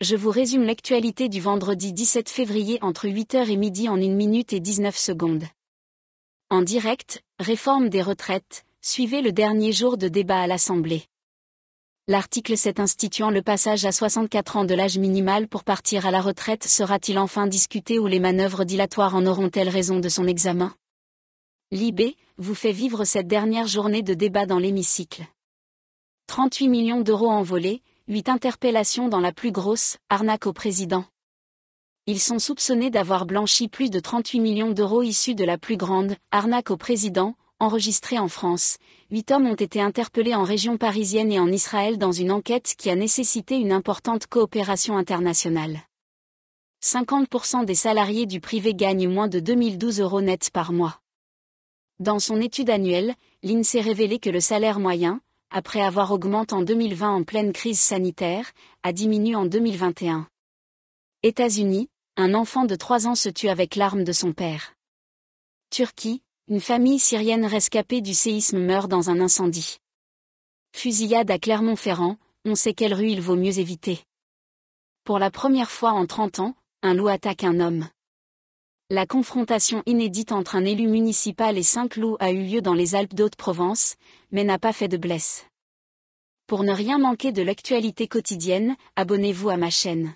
je vous résume l'actualité du vendredi 17 février entre 8h et midi en 1 minute et 19 secondes. En direct, réforme des retraites, suivez le dernier jour de débat à l'Assemblée. L'article 7 instituant le passage à 64 ans de l'âge minimal pour partir à la retraite sera-t-il enfin discuté ou les manœuvres dilatoires en auront-elles raison de son examen Libé, vous fait vivre cette dernière journée de débat dans l'hémicycle. 38 millions d'euros envolés, 8 interpellations dans la plus grosse arnaque au président. Ils sont soupçonnés d'avoir blanchi plus de 38 millions d'euros issus de la plus grande arnaque au président, enregistrée en France. 8 hommes ont été interpellés en région parisienne et en Israël dans une enquête qui a nécessité une importante coopération internationale. 50% des salariés du privé gagnent moins de 2012 euros nets par mois. Dans son étude annuelle, l'INSEE révélé que le salaire moyen, après avoir augmenté en 2020 en pleine crise sanitaire, a diminué en 2021. États-Unis, un enfant de 3 ans se tue avec l'arme de son père. Turquie, une famille syrienne rescapée du séisme meurt dans un incendie. Fusillade à Clermont-Ferrand, on sait quelle rue il vaut mieux éviter. Pour la première fois en 30 ans, un loup attaque un homme. La confrontation inédite entre un élu municipal et Saint-Cloud a eu lieu dans les Alpes d'Haute-Provence, mais n'a pas fait de blesse. Pour ne rien manquer de l'actualité quotidienne, abonnez-vous à ma chaîne.